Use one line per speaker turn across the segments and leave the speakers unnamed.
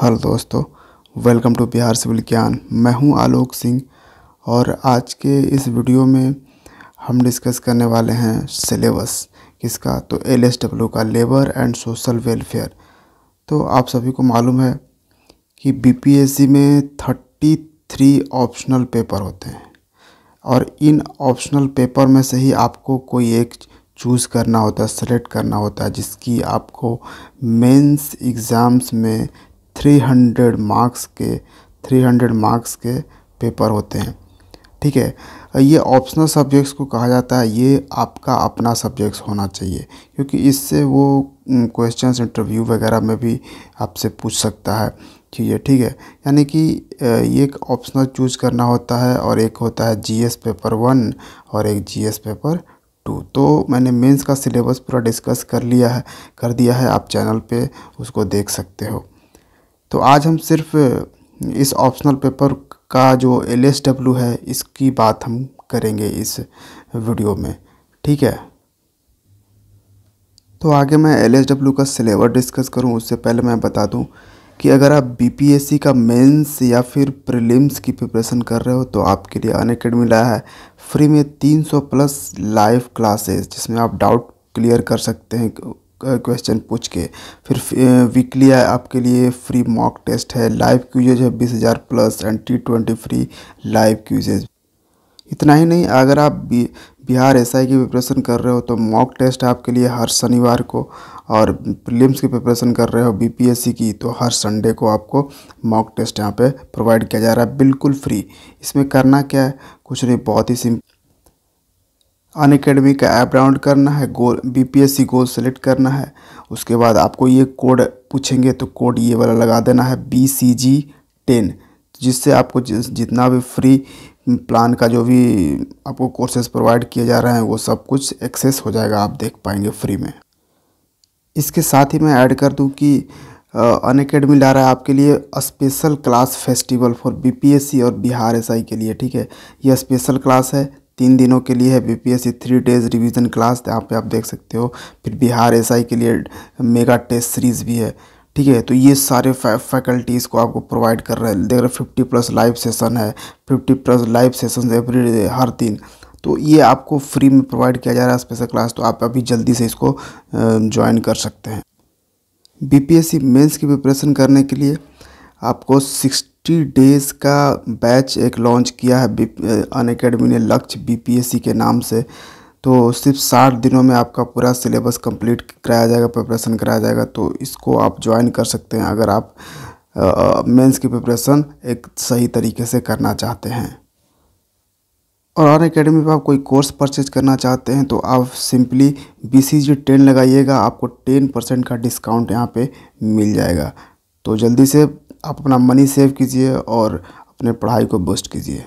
हर दोस्तों welcome to Bihar civil ज्ञान मैं हूं आलोक सिंह और आज के इस वीडियो में हम डिस्कस करने वाले हैं सिलेबस किसका तो एल का लेबर एंड सोशल वेलफेयर तो आप सभी को मालूम है कि बीपीएससी में थर्टी थ्री ऑप्शनल पेपर होते हैं और इन ऑप्शनल पेपर में से ही आपको कोई एक चूज़ करना होता है सेलेक्ट करना होता है जिसकी आपको मेंस एग्ज़ाम्स में थ्री हंड्रेड मार्क्स के थ्री हंड्रेड मार्क्स के पेपर होते हैं ठीक है ये ऑप्शनल सब्जेक्ट्स को कहा जाता है ये आपका अपना सब्जेक्ट्स होना चाहिए क्योंकि इससे वो क्वेश्चंस इंटरव्यू वगैरह में भी आपसे पूछ सकता है ठीक है ठीक है यानी कि ये एक ऑप्शनल चूज करना होता है और एक होता है जीएस पेपर वन और एक जीएस पेपर टू तो मैंने मेंस का सिलेबस पूरा डिस्कस कर लिया है कर दिया है आप चैनल पर उसको देख सकते हो तो आज हम सिर्फ इस ऑप्शनल पेपर का जो एल एस डब्ल्यू है इसकी बात हम करेंगे इस वीडियो में ठीक है तो आगे मैं एल एस डब्ल्यू का सिलेबस डिस्कस करूं उससे पहले मैं बता दूं कि अगर आप सी का मेंस या फिर प्रीलिम्स की प्रिपरेशन कर रहे हो तो आपके लिए अन अकेडमी लाया है फ्री में 300 प्लस लाइव क्लासेस जिसमें आप डाउट क्लियर कर सकते हैं क्वेश्चन पूछ के फिर वीकली आपके लिए फ्री मॉक टेस्ट है लाइव क्यूजेज है बीस हज़ार plus and T twenty free live quizzes इतना ही नहीं अगर आप बी, बिहार एस आई की प्रिपरेशन कर रहे हो तो मॉक टेस्ट आपके लिए हर शनिवार को और प्रीलिम्स की प्रिपरेशन कर रहे हो बीपीएससी की तो हर संडे को आपको मॉक टेस्ट यहाँ पे प्रोवाइड किया जा रहा है बिल्कुल फ्री इसमें करना क्या है कुछ नहीं बहुत ही सिंपल अन अकेडमी का ऐप डाउनलोड करना है गोल बीपीएससी गोल सेलेक्ट करना है उसके बाद आपको ये कोड पूछेंगे तो कोड ये वाला लगा देना है बी सी जी टेन जिससे आपको जितना भी फ्री प्लान का जो भी आपको कोर्सेज प्रोवाइड किए जा रहे हैं वो सब कुछ एक्सेस हो जाएगा आप देख पाएंगे फ्री में इसके साथ ही मैं ऐड कर दूं कि अन अकेडमी ला रहा है आपके लिए special class festival for BPSC और बिहार एसआई के लिए ठीक है यह स्पेशल क्लास है तीन दिनों के लिए है BPSC three days revision class यहाँ पे आप देख सकते हो फिर बिहार एसआई के लिए मेगा टेस्ट सीरीज़ भी है ठीक है तो ये सारे फैकल्टीज़ को आपको प्रोवाइड कर रहे हैं देख रहे फिफ्टी प्लस लाइव सेसन है fifty plus live session every हर दिन तो ये आपको फ्री में प्रोवाइड किया जा रहा है स्पेशल क्लास तो आप अभी जल्दी से इसको ज्वाइन कर सकते हैं बीपीएससी मेंस की प्रिपरेशन करने के लिए आपको सिक्स सिक्सटी डेज़ का बैच एक लॉन्च किया है अन अकेडमी ने लक्ष्य बीपीएससी के नाम से तो सिर्फ साठ दिनों में आपका पूरा सिलेबस कंप्लीट कराया जाएगा प्रिपरेशन कराया जाएगा तो इसको आप ज्वाइन कर सकते हैं अगर आप मेंस की प्रिपरेशन एक सही तरीके से करना चाहते हैं और अन अकेडमी पर आप कोई कोर्स परचेज करना चाहते हैं तो आप simply B C G ten लगाइएगा आपको टेन परसेंट का डिस्काउंट यहाँ पे मिल जाएगा तो जल्दी से आप अपना मनी सेव कीजिए और अपने पढ़ाई को बूस्ट कीजिए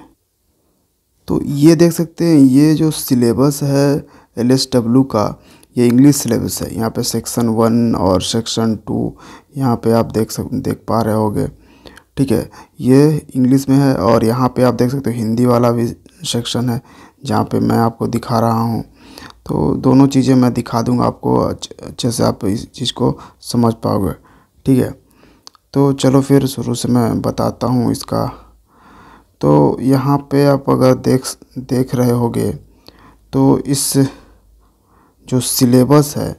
तो ये देख सकते हैं ये जो सिलेबस है एल का ये इंग्लिश सिलेबस है यहाँ पे सेक्शन वन और सेक्शन टू यहाँ पे आप देख सक देख पा रहे होगे ठीक है ये इंग्लिश में है और यहाँ पे आप देख सकते हो हिंदी वाला भी सेक्शन है जहाँ पे मैं आपको दिखा रहा हूँ तो दोनों चीज़ें मैं दिखा दूँगा आपको अच्छे से आप इस चीज़ को समझ पाओगे ठीक है तो चलो फिर शुरू से मैं बताता हूँ इसका तो यहाँ पे आप अगर देख देख रहे होगे तो इस जो सिलेबस है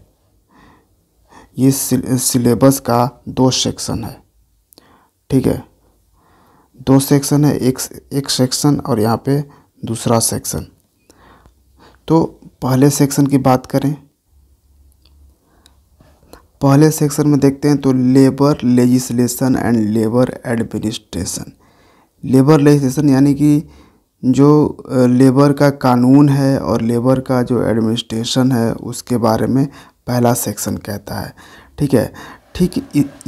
ये सिलेबस का दो सेक्शन है ठीक है दो सेक्शन है एक एक सेक्शन और यहाँ पे दूसरा सेक्शन तो पहले सेक्शन की बात करें पहले सेक्शन में देखते हैं तो labour legislation and labour administration labour legislation यानी कि जो लेबर का कानून है और लेबर का जो एडमिनिस्ट्रेशन है उसके बारे में पहला सेक्शन कहता है ठीक है ठीक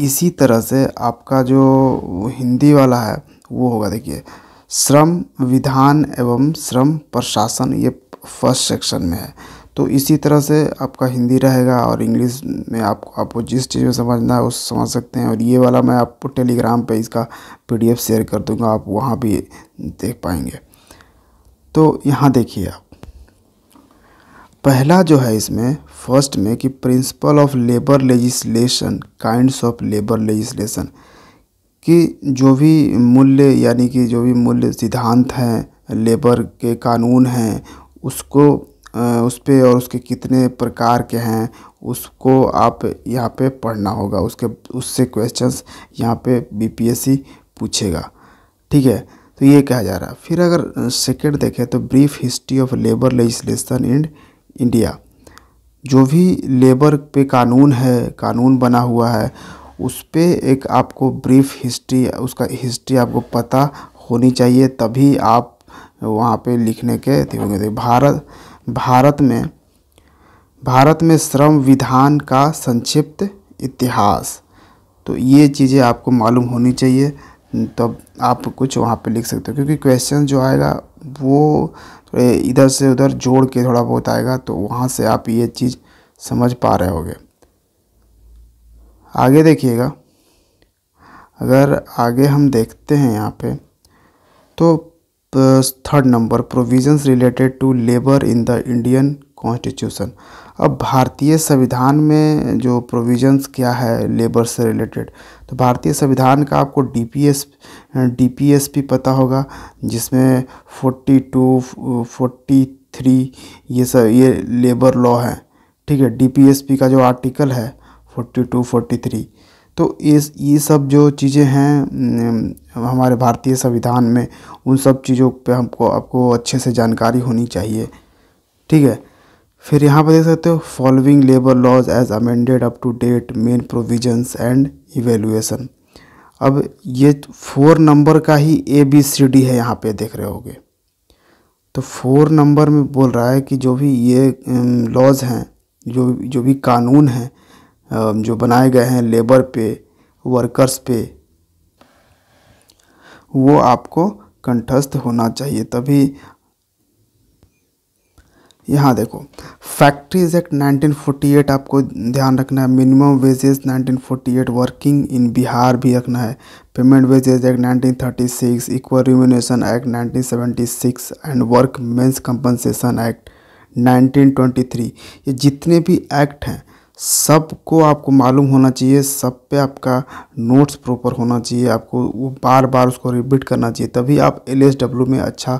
इसी तरह से आपका जो हिंदी वाला है वो होगा देखिए श्रम विधान एवं श्रम प्रशासन ये फर्स्ट सेक्शन में है तो इसी तरह से आपका हिंदी रहेगा और इंग्लिश में आपको आपको जिस चीज़ में समझना है उस समझ सकते हैं और ये वाला मैं आपको टेलीग्राम पे इसका पीडीएफ शेयर कर दूंगा आप वहाँ भी देख पाएंगे तो यहाँ देखिए आप पहला जो है इसमें फर्स्ट में कि principle of labour legislation kinds of labour legislation कि जो भी मूल्य यानी कि जो भी मूल्य सिद्धांत हैं लेबर के कानून हैं उसको उस पर और उसके कितने प्रकार के हैं उसको आप यहाँ पे पढ़ना होगा उसके उससे क्वेश्चंस यहाँ पे बीपीएससी पूछेगा ठीक है तो ये कहा जा रहा है फिर अगर सेकेंड देखें तो brief history of labour legislation in India जो भी लेबर पे कानून है कानून बना हुआ है उस पर एक आपको ब्रीफ हिस्ट्री उसका हिस्ट्री आपको पता होनी चाहिए तभी आप वहाँ पे लिखने के होंगे तो भारत भारत में भारत में श्रम विधान का संक्षिप्त इतिहास तो ये चीज़ें आपको मालूम होनी चाहिए तब आप कुछ वहाँ पे लिख सकते हो क्योंकि क्वेश्चन जो आएगा वो इधर से उधर जोड़ के थोड़ा बहुत आएगा तो वहाँ से आप ये चीज़ समझ पा रहे होगे आगे देखिएगा अगर आगे हम देखते हैं यहाँ पे तो third number provisions related to labour in the Indian constitution अब भारतीय संविधान में जो प्रोविजंस क्या है लेबर से रिलेटेड तो भारतीय संविधान का आपको D P S D P S P पता होगा जिसमें फोर्टी टू फोर्टी थ्री ये सब ये लेबर लॉ है ठीक है डी पी एस पी का जो आर्टिकल है फोर्टी टू फोर्टी थ्री तो ये ये सब जो चीज़ें हैं हमारे भारतीय संविधान में उन सब चीज़ों पे हमको आपको अच्छे से जानकारी होनी चाहिए ठीक है फिर यहाँ पर देख सकते हो following labour laws as amended up to date main provisions and evaluation अब ये फोर नंबर का ही ए बी सी डी है यहाँ पे देख रहे होगे तो फोर नंबर में बोल रहा है कि जो भी ये लॉज हैं जो जो भी कानून हैं जो बनाए गए हैं लेबर पे वर्कर्स पे वो आपको कंठस्थ होना चाहिए तभी यहाँ देखो फैक्ट्रीज एक्ट 1948 आपको ध्यान रखना है minimum wages 1948 working in Bihar भी रखना है payment wages act 1936 equal remuneration act 1976 and workmen's compensation act 1923 ये जितने भी एक्ट हैं सबको आपको मालूम होना चाहिए सब पे आपका नोट्स प्रॉपर होना चाहिए आपको वो बार बार उसको रिपीट करना चाहिए तभी आप एल में अच्छा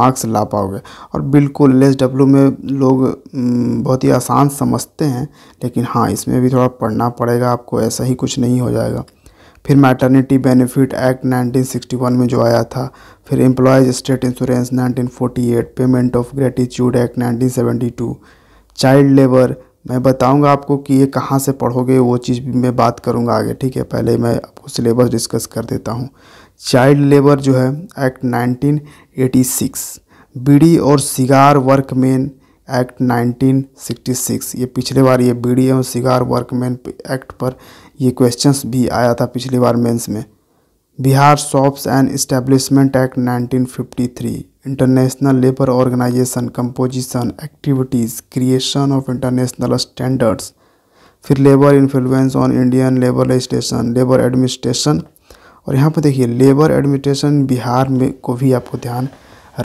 मार्क्स ला पाओगे और बिल्कुल एल में लोग बहुत ही आसान समझते हैं लेकिन हाँ इसमें भी थोड़ा पढ़ना पड़ेगा आपको ऐसा ही कुछ नहीं हो जाएगा फिर मैटर्निटी बेनिफिट एक्ट 1961 में जो आया था फिर employees state insurance 1948 payment of gratuity act 1972 child labour मैं बताऊंगा आपको कि ये कहाँ से पढ़ोगे वो चीज़ भी मैं बात करूंगा आगे ठीक है पहले मैं आपको सिलेबस डिस्कस कर देता हूँ चाइल्ड लेबर जो है एक्ट 1986 बीड़ी और सिगार वर्कमैन एक्ट 1966 ये पिछले बार ये बीड़ी और सिगार वर्कमैन एक्ट पर ये क्वेश्चंस भी आया था पिछली बार मेंस में Bihar shops and establishment act nineteen international labour organisation composition activities creation of international standards फिर labour influence on Indian labour legislation labour administration और यहाँ पर देखिए लेबर एडमिनिस्ट्रेशन बिहार में को भी आपको ध्यान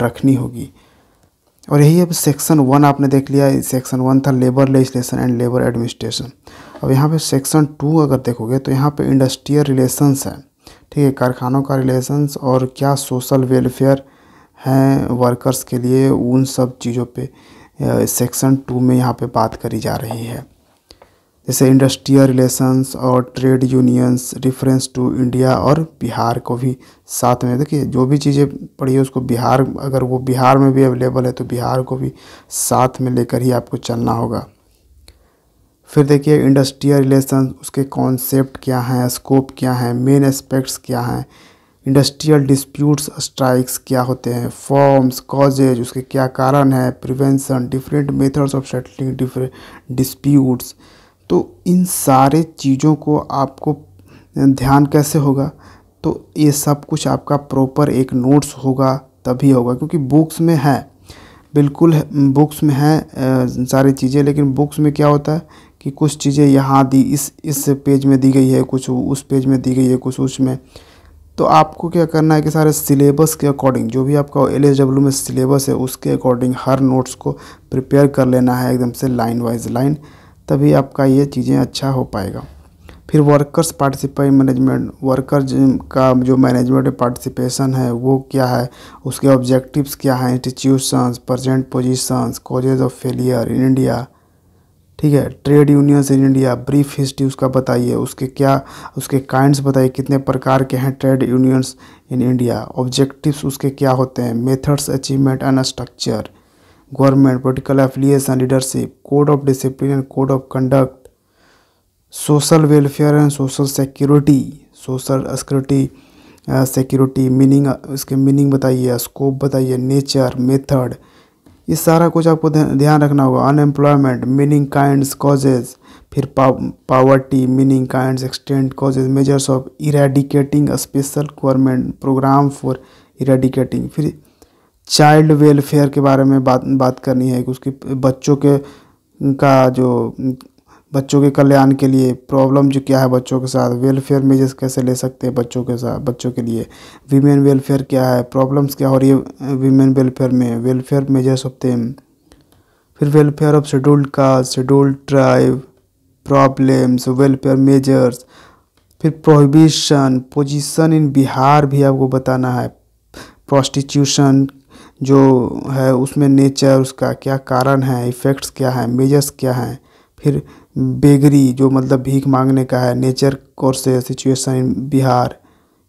रखनी होगी और यही अब सेक्शन वन आपने देख लिया सेक्शन वन था labour legislation and labour administration अब यहाँ पे सेक्शन टू अगर देखोगे तो यहाँ पे इंडस्ट्रियल रिलेशंस है ठीक है कारखानों का रिलेशंस और क्या सोशल वेलफेयर हैं वर्कर्स के लिए उन सब चीज़ों पे सेक्शन टू में यहाँ पे बात करी जा रही है जैसे इंडस्ट्रियल रिलेशंस और trade unions reference to India और बिहार को भी साथ में देखिए जो भी चीज़ें पढ़ी है उसको बिहार अगर वो बिहार में भी अवेलेबल है तो बिहार को भी साथ में लेकर ही आपको चलना होगा फिर देखिए इंडस्ट्रियल रिलेशन उसके कॉन्सेप्ट क्या हैं स्कोप क्या हैं मेन एस्पेक्ट्स क्या हैं इंडस्ट्रियल डिस्प्यूट्स स्ट्राइक्स क्या होते हैं फॉर्म्स कॉजेज उसके क्या कारण है prevention different methods of settling different disputes तो इन सारे चीज़ों को आपको ध्यान कैसे होगा तो ये सब कुछ आपका प्रॉपर एक नोट्स होगा तभी होगा क्योंकि बुक्स में है बिल्कुल बुक्स में है सारी चीज़ें लेकिन बुक्स में क्या होता है कि कुछ चीज़ें यहाँ दी इस इस पेज में दी गई है कुछ उस पेज में दी गई है कुछ उसमें तो आपको क्या करना है कि सारे सिलेबस के अकॉर्डिंग जो भी आपका एल एस डब्ल्यू में सिलेबस है उसके अकॉर्डिंग हर नोट्स को प्रिपेयर कर लेना है एकदम से लाइन वाइज लाइन तभी आपका ये चीज़ें अच्छा हो पाएगा फिर वर्कर्स पार्टिसिपेट मैनेजमेंट वर्कर्स का जो मैनेजमेंट पार्टिसिपेशन है वो क्या है उसके ऑब्जेक्टिव्स क्या हैं institutions present positions causes of failure in India ठीक है trade unions in India brief history उसका बताइए उसके क्या उसके काइंड्स बताइए कितने प्रकार के हैं trade unions in India objectives उसके क्या होते हैं methods achievement and structure government political affiliation leadership code of discipline and code of conduct social welfare and social security social security security meaning इसके मीनिंग बताइए स्कोप बताइए nature method ये सारा कुछ आपको ध्यान रखना होगा अनएम्प्लॉयमेंट मीनिंग काइंड्स कॉजेज फिर poverty meaning kinds extent causes measures of eradicating special government programme for eradicating फिर चाइल्ड वेलफेयर के बारे में बात बात करनी है कि उसके बच्चों के का जो बच्चों के कल्याण के लिए प्रॉब्लम जो क्या है बच्चों के साथ वेलफेयर मेजर्स कैसे ले सकते हैं बच्चों के साथ बच्चों के लिए वीमेन वेलफेयर क्या है प्रॉब्लम्स क्या हो रही है वीमेन वेलफेयर में वेलफेयर मेजर्स ऑफ देम फिर welfare of scheduled caste scheduled tribe problems welfare measures फिर प्रोहिबिशन पोजिशन इन बिहार भी आपको बताना है प्रोस्टिट्यूशन जो है उसमें नेचर उसका क्या कारण है इफ़ेक्ट्स क्या है मेजर्स क्या हैं फिर बेगरी जो मतलब भीख मांगने का है नेचर कोर्स है सिचुएसन इन बिहार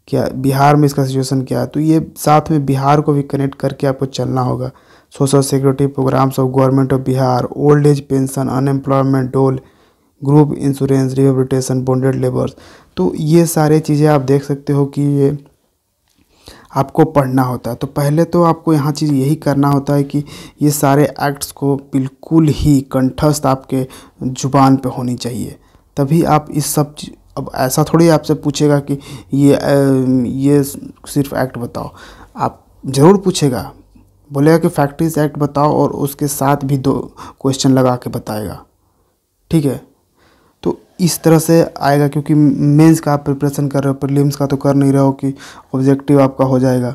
क्या बिहार में इसका सिचुएसन क्या है तो ये साथ में बिहार को भी कनेक्ट करके आपको चलना होगा social security programmes of government of Bihar old age pension unemployment dole group insurance rehabilitation bonded labours तो ये सारे चीज़ें आप देख सकते हो कि ये आपको पढ़ना होता है तो पहले तो आपको यहाँ चीज़ यही करना होता है कि ये सारे एक्ट्स को बिल्कुल ही कंठस्थ आपके ज़ुबान पे होनी चाहिए तभी आप इस सब अब ऐसा थोड़ी आपसे पूछेगा कि ये ये सिर्फ एक्ट बताओ आप ज़रूर पूछेगा बोलेगा कि फैक्ट्रीज एक्ट बताओ और उसके साथ भी दो क्वेश्चन लगा के बताएगा ठीक है इस तरह से आएगा क्योंकि मेंस का आप प्रिपरेशन कर रहे हो प्रीलिम्स का तो कर नहीं रहे हो कि ऑब्जेक्टिव आपका हो जाएगा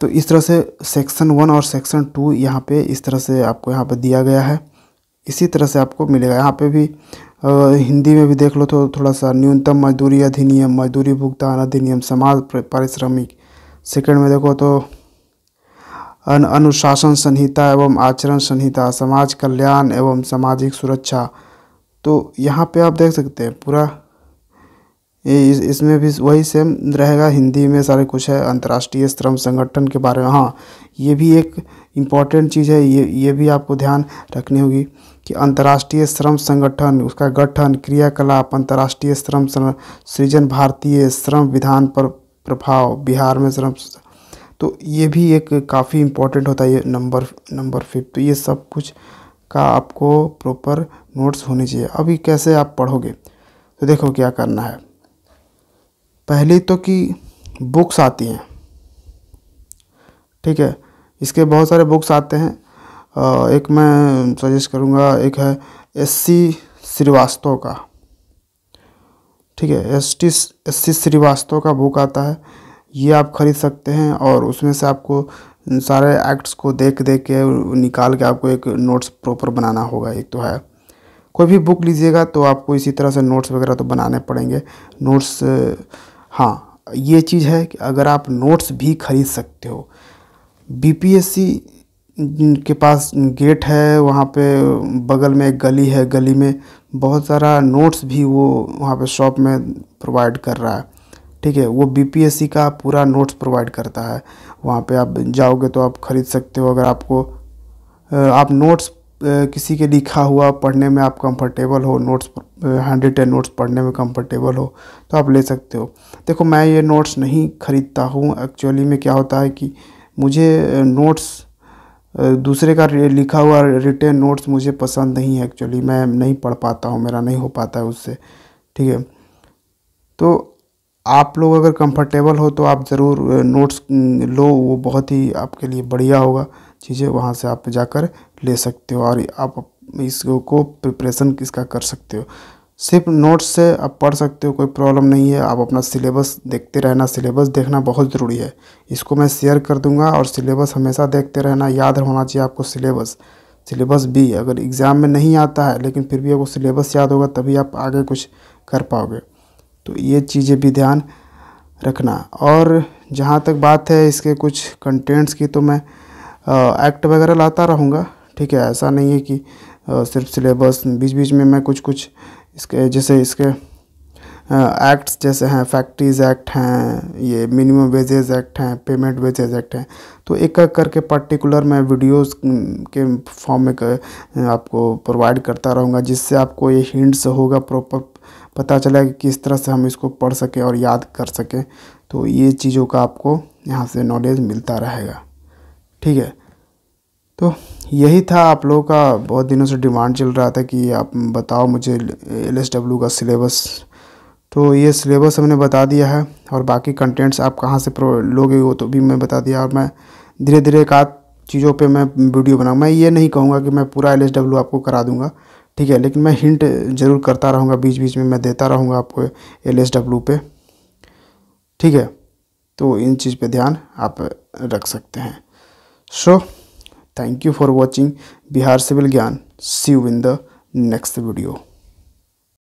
तो इस तरह से सेक्शन वन और सेक्शन टू यहाँ पे इस तरह से आपको यहाँ पे दिया गया है इसी तरह से आपको मिलेगा यहाँ पे भी आ, हिंदी में भी देख लो तो थोड़ा सा न्यूनतम मजदूरी अधिनियम मजदूरी भुगतान अधिनियम समाज पारिश्रमिक सेकेंड में देखो तो अन अनुशासन संहिता एवं आचरण संहिता समाज कल्याण एवं सामाजिक सुरक्षा तो यहाँ पे आप देख सकते हैं पूरा इस इसमें भी वही सेम रहेगा हिंदी में सारे कुछ है अंतर्राष्ट्रीय श्रम संगठन के बारे में हाँ ये भी एक इम्पॉर्टेंट चीज़ है ये ये भी आपको ध्यान रखनी होगी कि अंतर्राष्ट्रीय श्रम संगठन उसका गठन क्रियाकलाप अंतर्राष्ट्रीय श्रम सृजन भारतीय श्रम विधान पर प्रभाव बिहार में श्रम तो ये भी एक काफ़ी इम्पोर्टेंट होता है ये नंबर नंबर फिफ्थ तो ये सब कुछ का आपको प्रॉपर नोट्स होने चाहिए अभी कैसे आप पढ़ोगे तो देखो क्या करना है पहली तो कि बुक्स आती हैं ठीक है इसके बहुत सारे बुक्स आते हैं एक मैं सजेस्ट करूँगा एक है एस सी श्रीवास्तव का ठीक है S T S C Srivastava का बुक आता है ये आप ख़रीद सकते हैं और उसमें से आपको इन सारे एक्ट्स को देख देख के निकाल के आपको एक नोट्स प्रॉपर बनाना होगा एक तो है कोई भी बुक लीजिएगा तो आपको इसी तरह से नोट्स वगैरह तो बनाने पड़ेंगे नोट्स हाँ ये चीज़ है कि अगर आप नोट्स भी खरीद सकते हो बीपीएससी के पास गेट है वहाँ पे बगल में एक गली है गली में बहुत सारा नोट्स भी वो वहाँ पे शॉप में प्रोवाइड कर रहा है ठीक है वो बीपीएससी का पूरा नोट्स प्रोवाइड करता है वहाँ पे आप जाओगे तो आप ख़रीद सकते हो अगर आपको आप नोट्स किसी के लिखा हुआ पढ़ने में आप कंफर्टेबल हो नोट्स हैंड रिटन नोट्स पढ़ने में कंफर्टेबल हो तो आप ले सकते हो देखो मैं ये नोट्स नहीं ख़रीदता हूँ एक्चुअली में क्या होता है कि मुझे नोट्स दूसरे का लिखा हुआ रिटेन नोट्स मुझे पसंद नहीं है एक्चुअली मैं नहीं पढ़ पाता हूँ मेरा नहीं हो पाता है उससे ठीक है तो आप लोग अगर कंफर्टेबल हो तो आप ज़रूर नोट्स लो वो बहुत ही आपके लिए बढ़िया होगा चीज़ें वहाँ से आप जाकर ले सकते हो और आप इसको प्रिपरेशन इसका कर सकते हो सिर्फ नोट्स से आप पढ़ सकते हो कोई प्रॉब्लम नहीं है आप अपना सिलेबस देखते रहना सिलेबस देखना बहुत ज़रूरी है इसको मैं शेयर कर दूंगा और सिलेबस हमेशा देखते रहना याद होना चाहिए आपको सिलेबस सिलेबस भी अगर एग्ज़ाम में नहीं आता है लेकिन फिर भी आपको सिलेबस याद होगा तभी आप आगे कुछ कर पाओगे तो ये चीज़ें भी ध्यान रखना और जहाँ तक बात है इसके कुछ कंटेंट्स की तो मैं आ, एक्ट वगैरह लाता रहूँगा ठीक है ऐसा नहीं है कि आ, सिर्फ सिलेबस बीच बीच में मैं कुछ कुछ इसके जैसे इसके एक्ट्स जैसे हैं फैक्ट्रीज एक्ट हैं ये मिनिमम वेजेज एक्ट हैं पेमेंट वेजेज एक्ट हैं तो एक एक करके पर्टिकुलर मैं वीडियोस के फॉर्म में आपको प्रोवाइड करता रहूँगा जिससे आपको ये हिंट्स होगा प्रॉपर पता चलेगा कि किस तरह से हम इसको पढ़ सकें और याद कर सकें तो ये चीज़ों का आपको यहाँ से नॉलेज मिलता रहेगा ठीक है तो यही था आप लोगों का बहुत दिनों से डिमांड चल रहा था कि आप बताओ मुझे एल का सिलेबस तो ये सिलेबस हमने बता दिया है और बाकी कंटेंट्स आप कहाँ से लोगे वो तो भी मैं बता दिया और मैं धीरे धीरे एक आध चीज़ों पे मैं वीडियो बनाऊँ मैं ये नहीं कहूँगा कि मैं पूरा एल आपको करा दूँगा ठीक है लेकिन मैं हिंट ज़रूर करता रहूँगा बीच बीच में मैं देता रहूँगा आपको एल एस डब्ल्यू पे ठीक है तो इन चीज़ पर ध्यान आप रख सकते हैं so thank you for watching Bihar civil Gyan see you in the next video